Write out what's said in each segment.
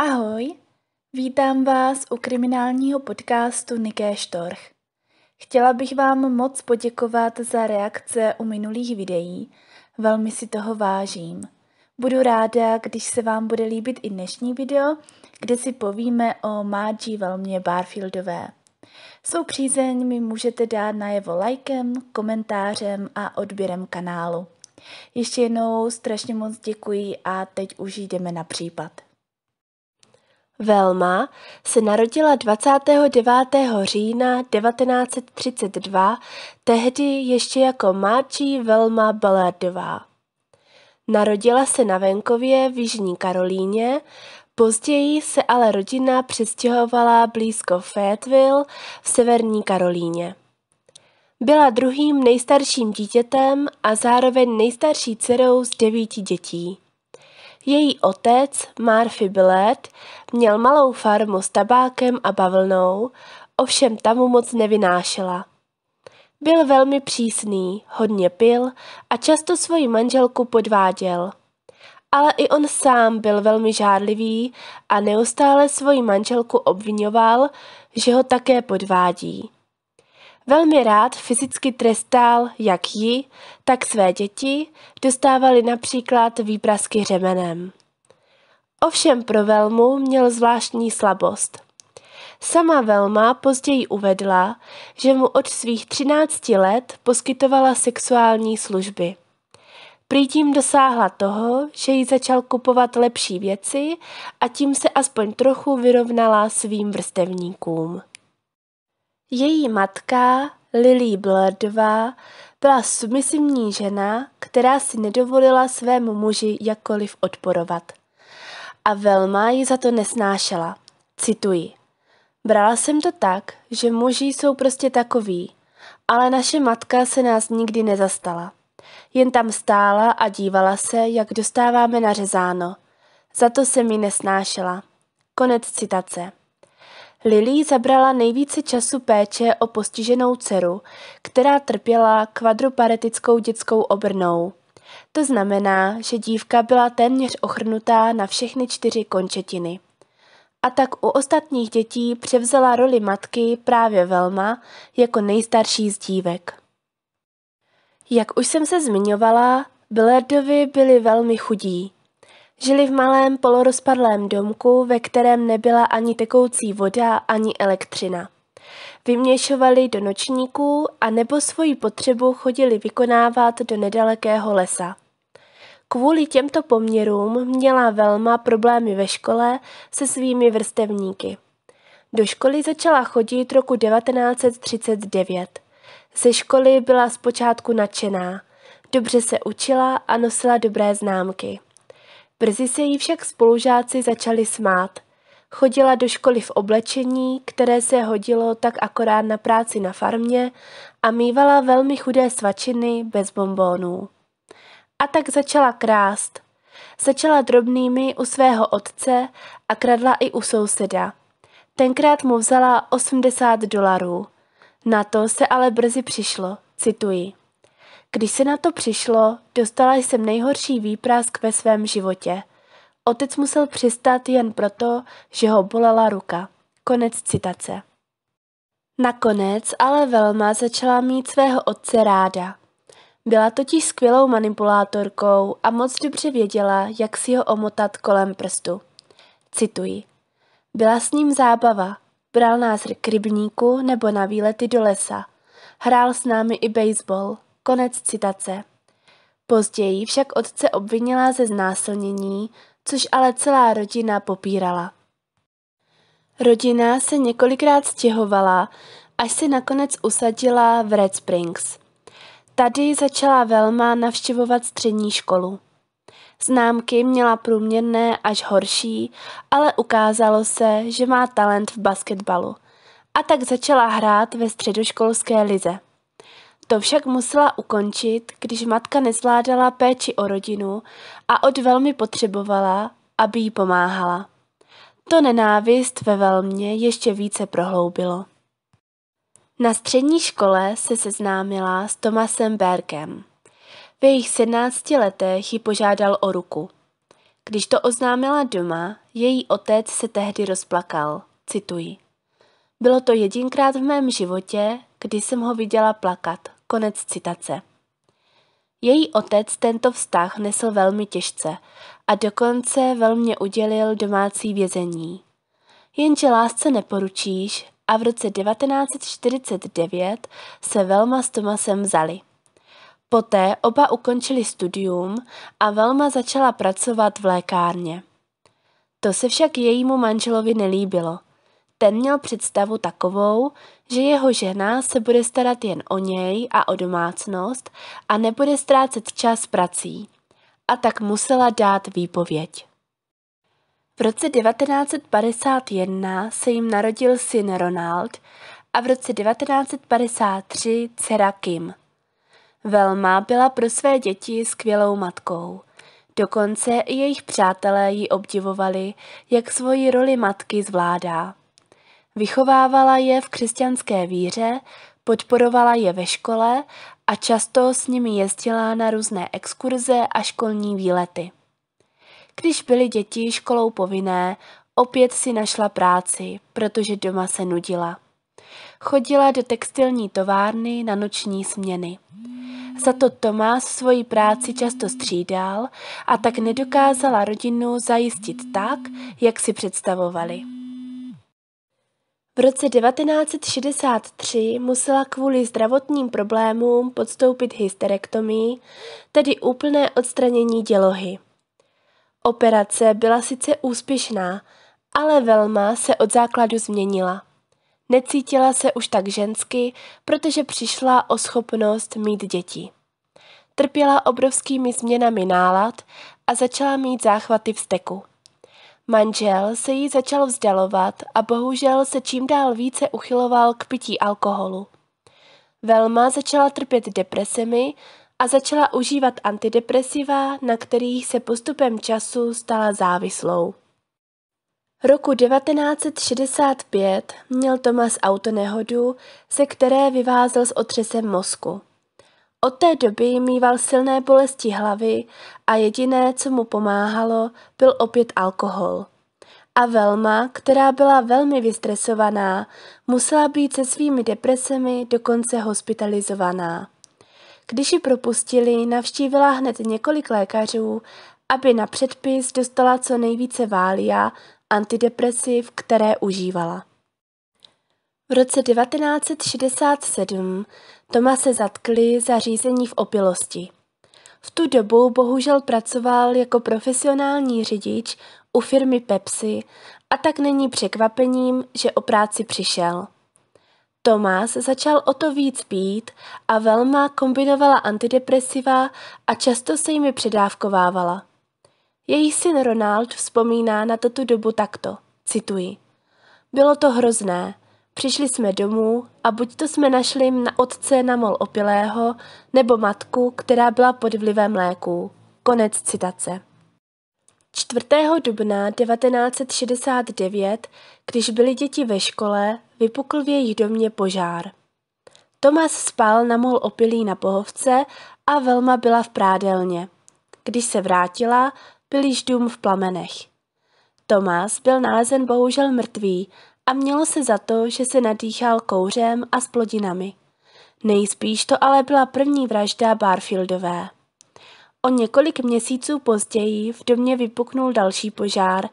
Ahoj, vítám vás u kriminálního podcastu Niké Štorch. Chtěla bych vám moc poděkovat za reakce u minulých videí, velmi si toho vážím. Budu ráda, když se vám bude líbit i dnešní video, kde si povíme o Mádži Velmě Barfieldové. Svou přízeň mi můžete dát najevo lajkem, komentářem a odběrem kanálu. Ještě jednou strašně moc děkuji a teď už jdeme na případ. Velma se narodila 29. října 1932, tehdy ještě jako mladší Velma Ballardová. Narodila se na venkově v Jižní Karolíně, později se ale rodina přestěhovala blízko Fayetteville v Severní Karolíně. Byla druhým nejstarším dítětem a zároveň nejstarší dcerou z devíti dětí. Její otec, Murphy Billet, měl malou farmu s tabákem a bavlnou, ovšem tam mu moc nevynášela. Byl velmi přísný, hodně pil a často svoji manželku podváděl. Ale i on sám byl velmi žádlivý a neustále svoji manželku obvinoval, že ho také podvádí. Velmi rád fyzicky trestal jak ji, tak své děti, dostávali například výprasky řemenem. Ovšem pro Velmu měl zvláštní slabost. Sama Velma později uvedla, že mu od svých 13 let poskytovala sexuální služby. Prý tím dosáhla toho, že jí začal kupovat lepší věci a tím se aspoň trochu vyrovnala svým vrstevníkům. Její matka Lily Bledová byla submisivní žena, která si nedovolila svému muži jakkoliv odporovat. A Velma ji za to nesnášela. Cituji. Brala jsem to tak, že muži jsou prostě takový, ale naše matka se nás nikdy nezastala. Jen tam stála a dívala se, jak dostáváme nařezáno. Za to se mi nesnášela. Konec citace. Lily zabrala nejvíce času péče o postiženou dceru, která trpěla kvadruparetickou dětskou obrnou. To znamená, že dívka byla téměř ochrnutá na všechny čtyři končetiny. A tak u ostatních dětí převzala roli matky právě Velma jako nejstarší z dívek. Jak už jsem se zmiňovala, Blairdovi byli velmi chudí. Žili v malém polorozpadlém domku, ve kterém nebyla ani tekoucí voda, ani elektřina. Vyměšovali do nočníků a nebo svoji potřebu chodili vykonávat do nedalekého lesa. Kvůli těmto poměrům měla Velma problémy ve škole se svými vrstevníky. Do školy začala chodit roku 1939. Ze školy byla zpočátku nadšená. Dobře se učila a nosila dobré známky. Brzy se jí však spolužáci začali smát. Chodila do školy v oblečení, které se hodilo tak akorát na práci na farmě a mývala velmi chudé svačiny bez bombónů. A tak začala krást. Začala drobnými u svého otce a kradla i u souseda. Tenkrát mu vzala 80 dolarů. Na to se ale brzy přišlo, cituji. Když se na to přišlo, dostala jsem nejhorší výprask ve svém životě. Otec musel přistát jen proto, že ho bolela ruka. Konec citace. Nakonec ale Velma začala mít svého otce ráda. Byla totiž skvělou manipulátorkou a moc dobře věděla, jak si ho omotat kolem prstu. Cituji. Byla s ním zábava. Bral nás k rybníku nebo na výlety do lesa. Hrál s námi i baseball. Konec citace. Později však otce obvinila ze znásilnění, což ale celá rodina popírala. Rodina se několikrát stěhovala, až se nakonec usadila v Red Springs. Tady začala Velma navštěvovat střední školu. Známky měla průměrné až horší, ale ukázalo se, že má talent v basketbalu. A tak začala hrát ve středoškolské lize. To však musela ukončit, když matka nezvládala péči o rodinu a od velmi potřebovala, aby jí pomáhala. To nenávist ve velmě ještě více prohloubilo. Na střední škole se seznámila s Tomasem Berkem. V jejich sednácti letech ji požádal o ruku. Když to oznámila doma, její otec se tehdy rozplakal. Cituji. Bylo to jedinkrát v mém životě, kdy jsem ho viděla plakat. Konec citace. Její otec tento vztah nesl velmi těžce a dokonce velmi udělil domácí vězení. Jenže lásce neporučíš a v roce 1949 se Velma s Tomasem vzali. Poté oba ukončili studium a Velma začala pracovat v lékárně. To se však jejímu manželovi nelíbilo – ten měl představu takovou, že jeho žena se bude starat jen o něj a o domácnost a nebude ztrácet čas prací. A tak musela dát výpověď. V roce 1951 se jim narodil syn Ronald a v roce 1953 dcera Kim. Velma byla pro své děti skvělou matkou. Dokonce i jejich přátelé ji obdivovali, jak svoji roli matky zvládá. Vychovávala je v křesťanské víře, podporovala je ve škole a často s nimi jezdila na různé exkurze a školní výlety. Když byly děti školou povinné, opět si našla práci, protože doma se nudila. Chodila do textilní továrny na noční směny. Za to Tomás svoji práci často střídal a tak nedokázala rodinu zajistit tak, jak si představovali. V roce 1963 musela kvůli zdravotním problémům podstoupit hysterektomii, tedy úplné odstranění dělohy. Operace byla sice úspěšná, ale Velma se od základu změnila. Necítila se už tak žensky, protože přišla o schopnost mít děti. Trpěla obrovskými změnami nálad a začala mít záchvaty vzteku. Manžel se jí začal vzdalovat a bohužel se čím dál více uchyloval k pití alkoholu. Velma začala trpět depresemi a začala užívat antidepresiva, na kterých se postupem času stala závislou. Roku 1965 měl Thomas autonehodu, se které vyvázel s otřesem mozku. Od té doby mýval silné bolesti hlavy a jediné, co mu pomáhalo, byl opět alkohol. A Velma, která byla velmi vystresovaná, musela být se svými depresemi dokonce hospitalizovaná. Když ji propustili, navštívila hned několik lékařů, aby na předpis dostala co nejvíce vália, antidepresiv, které užívala. V roce 1967 se zatkli za řízení v opilosti. V tu dobu bohužel pracoval jako profesionální řidič u firmy Pepsi a tak není překvapením, že o práci přišel. Tomás začal o to víc pít a Velma kombinovala antidepresiva a často se jimi předávkovávala. Její syn Ronald vzpomíná na tu dobu takto, cituji. Bylo to hrozné, Přišli jsme domů a buď to jsme našli na otce na mol opilého, nebo matku, která byla pod vlivem léků. Konec citace. 4. dubna 1969, když byly děti ve škole, vypukl v jejich domě požár. Tomas spal na mol opilý na pohovce a Velma byla v prádelně. Když se vrátila, byl již dům v plamenech. Tomás byl nalezen bohužel mrtvý a mělo se za to, že se nadýchal kouřem a splodinami. Nejspíš to ale byla první vražda Barfieldové. O několik měsíců později v domě vypuknul další požár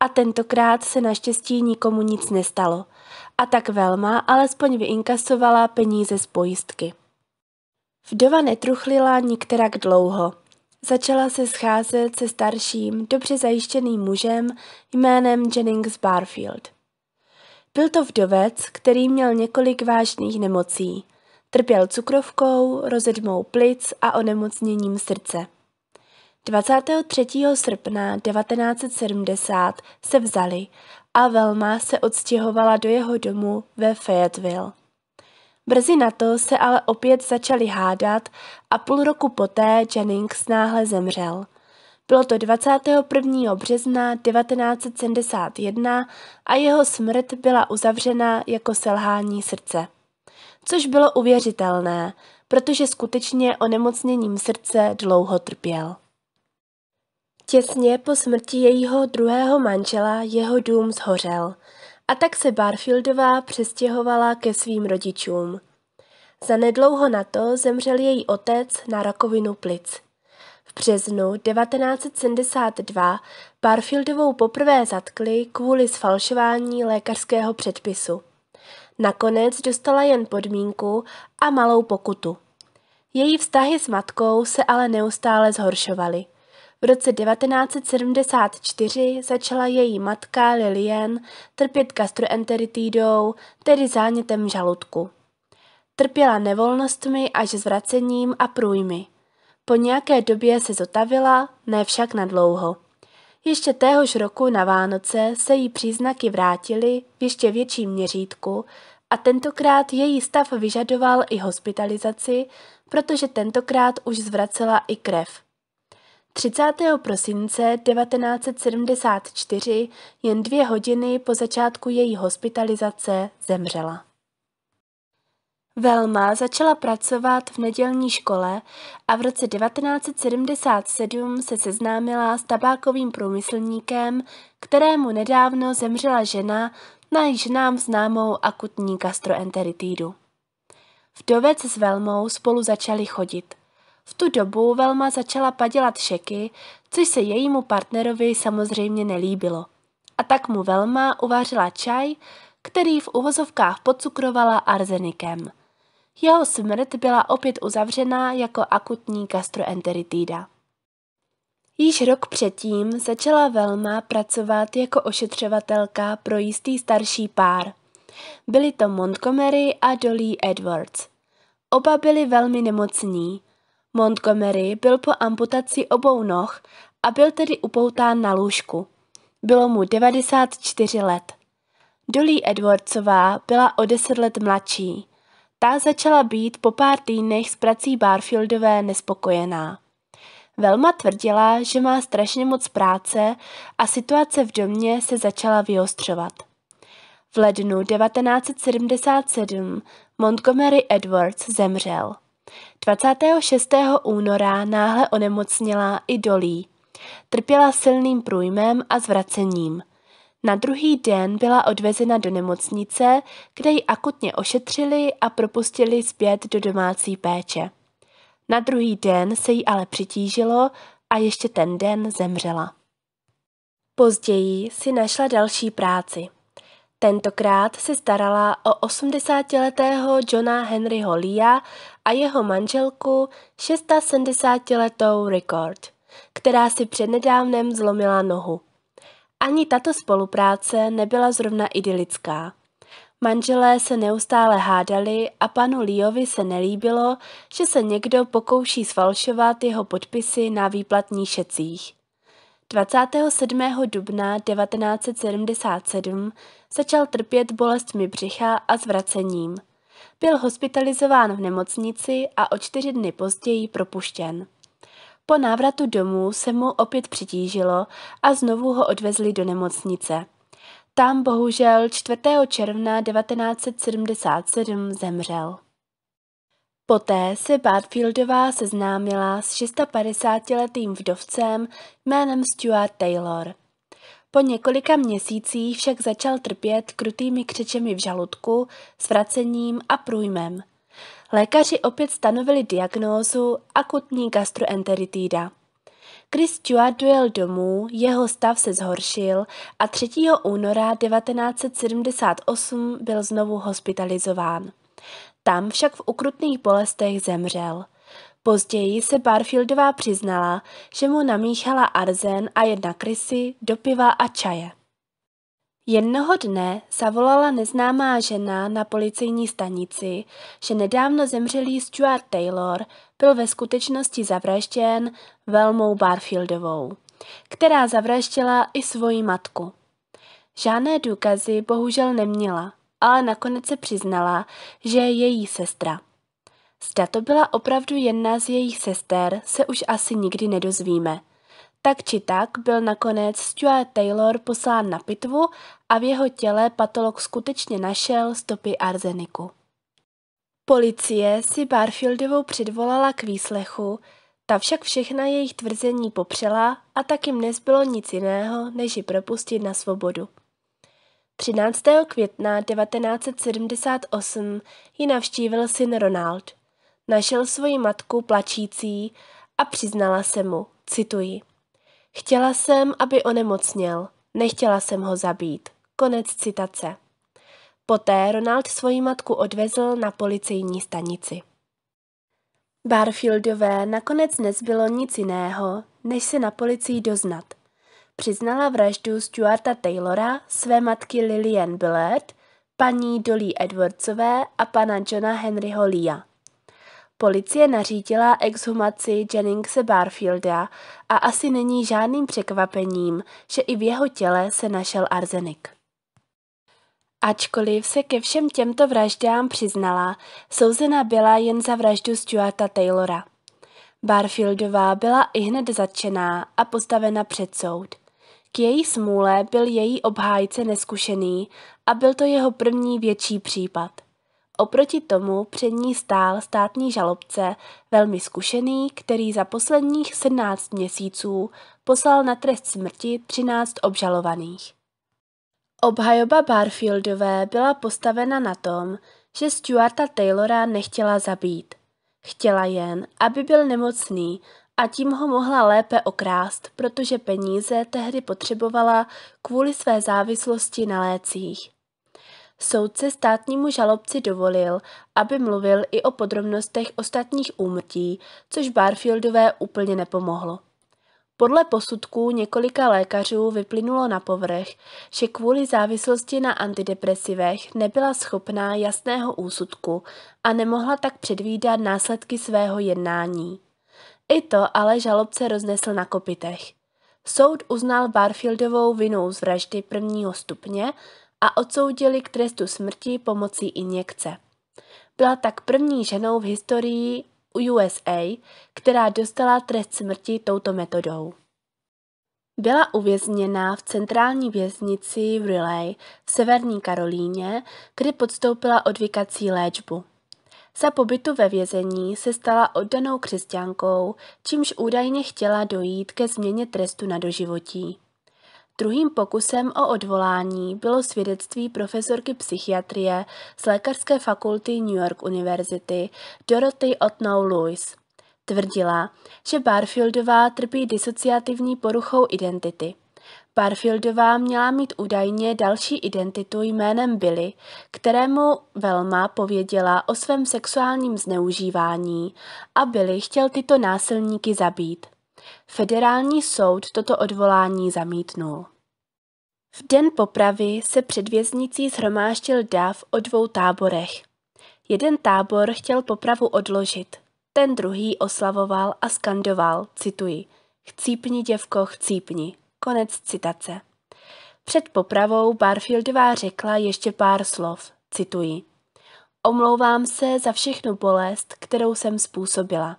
a tentokrát se naštěstí nikomu nic nestalo. A tak Velma alespoň vyinkasovala peníze z pojistky. Vdova netruchlila nikterak dlouho. Začala se scházet se starším, dobře zajištěným mužem jménem Jennings Barfield. Byl to vdovec, který měl několik vážných nemocí. Trpěl cukrovkou, rozedmou plic a onemocněním srdce. 23. srpna 1970 se vzali a Velma se odstěhovala do jeho domu ve Fayetteville. Brzy na to se ale opět začali hádat a půl roku poté Jennings náhle zemřel – bylo to 21. března 1971 a jeho smrt byla uzavřena jako selhání srdce. Což bylo uvěřitelné, protože skutečně onemocněním srdce dlouho trpěl. Těsně po smrti jejího druhého manžela jeho dům zhořel a tak se Barfieldová přestěhovala ke svým rodičům. Za nedlouho na to zemřel její otec na rakovinu plic březnu 1972 Barfieldovou poprvé zatkli kvůli sfalšování lékařského předpisu. Nakonec dostala jen podmínku a malou pokutu. Její vztahy s matkou se ale neustále zhoršovaly. V roce 1974 začala její matka Lilian trpět gastroenteritidou, tedy zánětem žaludku. Trpěla nevolnostmi až zvracením a průjmy. Po nějaké době se zotavila, ne však dlouho. Ještě téhož roku na Vánoce se jí příznaky vrátily v ještě větším měřítku a tentokrát její stav vyžadoval i hospitalizaci, protože tentokrát už zvracela i krev. 30. prosince 1974, jen dvě hodiny po začátku její hospitalizace, zemřela. Velma začala pracovat v nedělní škole a v roce 1977 se seznámila s tabákovým průmyslníkem, kterému nedávno zemřela žena na již nám známou akutní gastroenteritídu. Vdovec s Velmou spolu začali chodit. V tu dobu Velma začala padělat šeky, což se jejímu partnerovi samozřejmě nelíbilo. A tak mu Velma uvařila čaj, který v uvozovkách podcukrovala arzenikem – jeho smrt byla opět uzavřená jako akutní gastroenteritída. Již rok předtím začala Velma pracovat jako ošetřovatelka pro jistý starší pár. Byli to Montgomery a Dolly Edwards. Oba byli velmi nemocní. Montgomery byl po amputaci obou noh a byl tedy upoután na lůžku. Bylo mu 94 let. Dolly Edwardsová byla o 10 let mladší. Ta začala být po pár týdnech s prací Barfieldové nespokojená. Velma tvrdila, že má strašně moc práce a situace v domě se začala vyostřovat. V lednu 1977 Montgomery Edwards zemřel. 26. února náhle onemocněla i Dolly. Trpěla silným průjmem a zvracením – na druhý den byla odvezena do nemocnice, kde ji akutně ošetřili a propustili zpět do domácí péče. Na druhý den se jí ale přitížilo a ještě ten den zemřela. Později si našla další práci. Tentokrát se starala o 80-letého Johna Henryho Lea a jeho manželku 670-letou Record, která si přednedávnem zlomila nohu. Ani tato spolupráce nebyla zrovna idylická. Manželé se neustále hádali a panu Líovi se nelíbilo, že se někdo pokouší sfalšovat jeho podpisy na výplatní šecích. 27. dubna 1977 začal trpět bolestmi břicha a zvracením. Byl hospitalizován v nemocnici a o čtyři dny později propuštěn. Po návratu domů se mu opět přitížilo a znovu ho odvezli do nemocnice. Tam bohužel 4. června 1977 zemřel. Poté se Badfieldová seznámila s 650-letým vdovcem jménem Stuart Taylor. Po několika měsících však začal trpět krutými křečemi v žaludku, svracením a průjmem – Lékaři opět stanovili diagnózu akutní gastroenteritída. Chris Stewart dojel domů, jeho stav se zhoršil a 3. února 1978 byl znovu hospitalizován. Tam však v ukrutných bolestech zemřel. Později se Barfieldová přiznala, že mu namíchala arzen a jedna krysy do piva a čaje. Jednoho dne zavolala neznámá žena na policejní stanici, že nedávno zemřelý Stuart Taylor byl ve skutečnosti zavražděn Velmou Barfieldovou, která zavraždila i svoji matku. Žádné důkazy bohužel neměla, ale nakonec se přiznala, že je její sestra. Zda to byla opravdu jedna z jejich sester, se už asi nikdy nedozvíme – tak či tak byl nakonec Stuart Taylor poslán na pitvu a v jeho těle patolog skutečně našel stopy arzeniku. Policie si Barfieldovou předvolala k výslechu, ta však všechna jejich tvrzení popřela a tak jim nezbylo nic jiného, než ji propustit na svobodu. 13. května 1978 ji navštívil syn Ronald. Našel svoji matku plačící a přiznala se mu, cituji – Chtěla jsem, aby onemocněl, nechtěla jsem ho zabít. Konec citace. Poté Ronald svoji matku odvezl na policejní stanici. Barfieldové nakonec nezbylo nic jiného, než se na policii doznat. Přiznala vraždu Stuarta Taylora, své matky Lillian Billard, paní Dolly Edwardsové a pana Johna Henryho Lea. Policie nařídila exhumaci Jenningse Barfielda a asi není žádným překvapením, že i v jeho těle se našel arzenik. Ačkoliv se ke všem těmto vraždám přiznala, souzena byla jen za vraždu Stuarta Taylora. Barfieldová byla i hned zatčená a postavena před soud. K její smůle byl její obhájce neskušený a byl to jeho první větší případ. Oproti tomu před ní stál státní žalobce, velmi zkušený, který za posledních 17 měsíců poslal na trest smrti 13 obžalovaných. Obhajoba Barfieldové byla postavena na tom, že Stuarta Taylora nechtěla zabít. Chtěla jen, aby byl nemocný a tím ho mohla lépe okrást, protože peníze tehdy potřebovala kvůli své závislosti na lécích. Soudce státnímu žalobci dovolil, aby mluvil i o podrobnostech ostatních úmrtí, což Barfieldové úplně nepomohlo. Podle posudků několika lékařů vyplynulo na povrch, že kvůli závislosti na antidepresivech nebyla schopná jasného úsudku a nemohla tak předvídat následky svého jednání. I to ale žalobce roznesl na kopitech. Soud uznal Barfieldovou vinou z vraždy prvního stupně a odsoudili k trestu smrti pomocí injekce. Byla tak první ženou v historii USA, která dostala trest smrti touto metodou. Byla uvězněná v centrální věznici v Raleigh v severní Karolíně, kde podstoupila odvykací léčbu. Za pobytu ve vězení se stala oddanou křesťankou, čímž údajně chtěla dojít ke změně trestu na doživotí. Druhým pokusem o odvolání bylo svědectví profesorky psychiatrie z lékařské fakulty New York University Dorothy Otnow Lewis. Tvrdila, že Barfieldová trpí disociativní poruchou identity. Barfieldová měla mít údajně další identitu jménem Billy, kterému Velma pověděla o svém sexuálním zneužívání a Billy chtěl tyto násilníky zabít. Federální soud toto odvolání zamítnul. V den popravy se před věznicí shromáždil dav o dvou táborech. Jeden tábor chtěl popravu odložit, ten druhý oslavoval a skandoval, cituji, chcípni děvko, chcípni, konec citace. Před popravou Barfieldová řekla ještě pár slov, cituji. Omlouvám se za všechnu bolest, kterou jsem způsobila.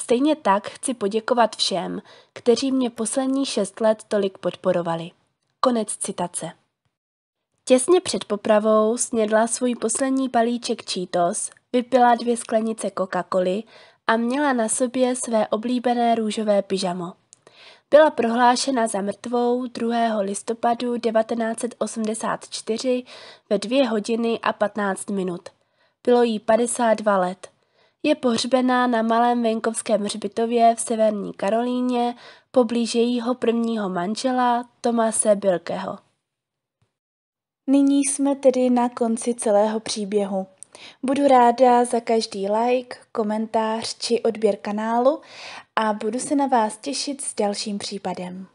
Stejně tak chci poděkovat všem, kteří mě poslední šest let tolik podporovali. Konec citace. Těsně před popravou snědla svůj poslední palíček Cheetos, vypila dvě sklenice Coca-Coly a měla na sobě své oblíbené růžové pyžamo. Byla prohlášena za mrtvou 2. listopadu 1984 ve 2 hodiny a 15 minut. Bylo jí 52 let. Je pohřbená na malém venkovském hřbitově v severní Karolíně poblíž jejího prvního manžela Tomase Bilkeho. Nyní jsme tedy na konci celého příběhu. Budu ráda za každý like, komentář či odběr kanálu a budu se na vás těšit s dalším případem.